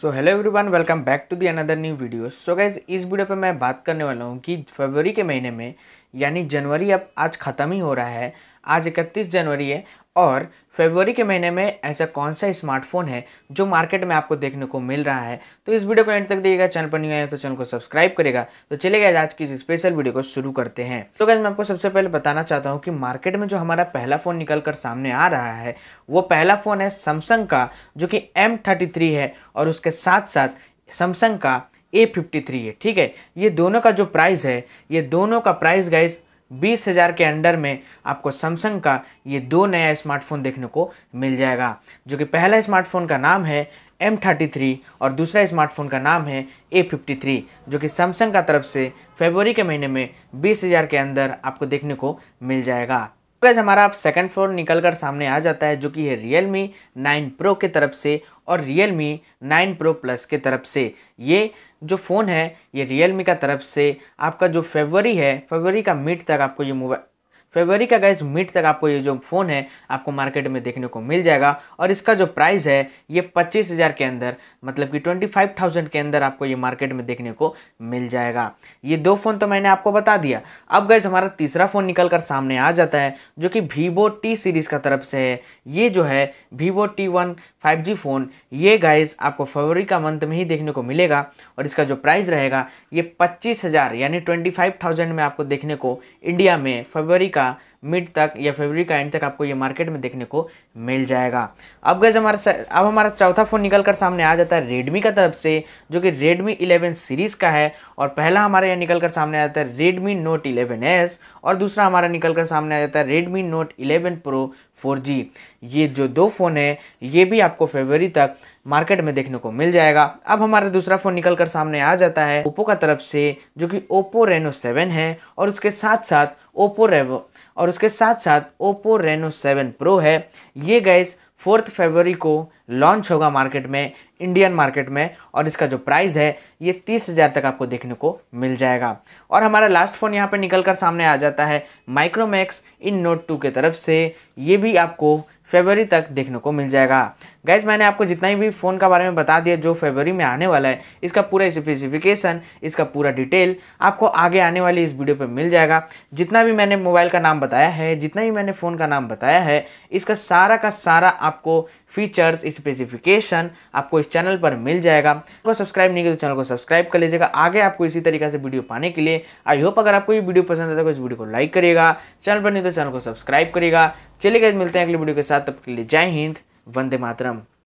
so hello everyone welcome back to the another new video so guys इस video पे मैं बात करने वाला हूँ कि फरवरी के महीने में यानी जनवरी अब आज ख़त्म ही हो रहा है आज इकतीस जनवरी है और फेबर के महीने में ऐसा कौन सा स्मार्टफोन है जो मार्केट में आपको देखने को मिल रहा है तो इस वीडियो को एंड तक देखिएगा चैनल पर नहीं आए तो चैनल को सब्सक्राइब करेगा तो चलेगा आज की इस स्पेशल वीडियो को शुरू करते हैं तो क्या मैं आपको सबसे पहले बताना चाहता हूँ कि मार्केट में जो हमारा पहला फ़ोन निकल कर सामने आ रहा है वो पहला फ़ोन है सैमसंग का जो कि एम है और उसके साथ साथ सैमसंग का ए फिफ्टी थ्री है ठीक है ये दोनों का जो प्राइस है ये दोनों का प्राइस गाइज बीस हज़ार के अंडर में आपको सैमसंग का ये दो नया स्मार्टफोन देखने को मिल जाएगा जो कि पहला स्मार्टफोन का नाम है एम थर्टी थ्री और दूसरा स्मार्टफोन का नाम है ए फिफ्टी थ्री जो कि सैमसंग का तरफ से फरवरी के महीने में बीस हज़ार के अंदर आपको देखने को मिल जाएगा गैस हमारा आप सेकंड फ्लोर निकल कर सामने आ जाता है जो कि है रियल मी नाइन प्रो के तरफ से और Realme nine pro plus के तरफ से ये जो फ़ोन है ये रियल मी का तरफ से आपका जो फेबरी है फेबरी का मिड तक आपको ये मोबाइल फरवरी का गैस मिड तक आपको ये जो फ़ोन है आपको मार्केट में देखने को मिल जाएगा और इसका जो प्राइस है ये पच्चीस हज़ार के अंदर मतलब कि ट्वेंटी फाइव थाउजेंड के अंदर आपको ये मार्केट में देखने को मिल जाएगा ये दो फ़ोन तो मैंने आपको बता दिया अब गैस हमारा तीसरा फ़ोन निकल कर सामने आ जाता है जो कि वीवो टी सीरीज़ का तरफ से है ये जो है Vivo T one five G phone ये गाइस आपको फरवरी का मंथ में ही देखने को मिलेगा और इसका जो प्राइस रहेगा ये पच्चीस हज़ार यानी ट्वेंटी फाइव थाउजेंड में आपको देखने को इंडिया में फरवरी का मिड तक या फरवरी का एंड तक आपको ये मार्केट में देखने को मिल जाएगा अब गैस हमारा अब हमारा चौथा फ़ोन निकल कर सामने आ जाता है रेडमी का तरफ से जो कि रेडमी 11 सीरीज़ का है और पहला हमारा यहाँ निकल कर सामने आ जाता है रेडमी नोट 11s और दूसरा हमारा निकल कर सामने आ जाता है रेडमी नोट 11 प्रो 4G ये जो दो फ़ोन है ये भी आपको फेबरी तक मार्केट में देखने को मिल जाएगा अब हमारा दूसरा फ़ोन निकल कर सामने आ जाता है ओप्पो का तरफ से जो कि ओप्पो रेनो सेवन है और उसके साथ साथ ओप्पो रेवो और उसके साथ साथ ओप्पो रेनो सेवन प्रो है ये गैस फोर्थ फरवरी को लॉन्च होगा मार्केट में इंडियन मार्केट में और इसका जो प्राइस है ये तीस हज़ार तक आपको देखने को मिल जाएगा और हमारा लास्ट फ़ोन यहाँ पे निकल कर सामने आ जाता है माइक्रोमैक्स इन नोट टू के तरफ से ये भी आपको फरवरी तक देखने को मिल जाएगा गैस मैंने आपको जितना भी फ़ोन का बारे में बता दिया जो फेबररी में आने वाला है इसका पूरा स्पेसिफिकेशन इसका पूरा डिटेल आपको आगे आने वाली इस वीडियो पर मिल जाएगा जितना भी मैंने मोबाइल का नाम बताया है जितना भी मैंने फ़ोन का नाम बताया है इसका सारा का सारा आपको फीचर्स स्पेसिफिकेशन आपको इस चैनल पर मिल जाएगा अगर सब्सक्राइब नहीं किया तो चैनल को सब्सक्राइब कर लीजिएगा आगे आपको इसी तरीके से वीडियो पाने के लिए आई होप अगर आपको ये वीडियो पसंद आता है तो इस वीडियो को लाइक करिएगा चैनल पर नहीं तो चैनल को सब्सक्राइब करिएगा चलिए मिलते हैं अगले वीडियो के साथ तब के लिए जय हिंद वंदे मातरम